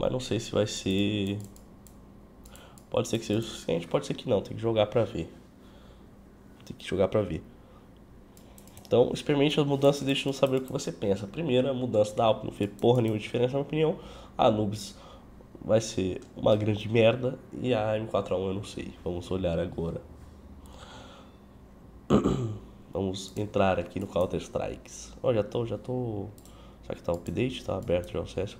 Mas não sei se vai ser. Pode ser que seja o suficiente, pode ser que não. Tem que jogar pra ver. Tem que jogar pra ver. Então, experimente as mudanças e deixe-nos saber o que você pensa. Primeiro, a mudança da Alp não fez porra nenhuma diferença, na minha opinião. A Anubis vai ser uma grande merda. E a M4A1 eu não sei. Vamos olhar agora. Vamos entrar aqui no Counter Strikes. Ó, oh, já tô, já tô. Será que tá update? Tá aberto já o CS?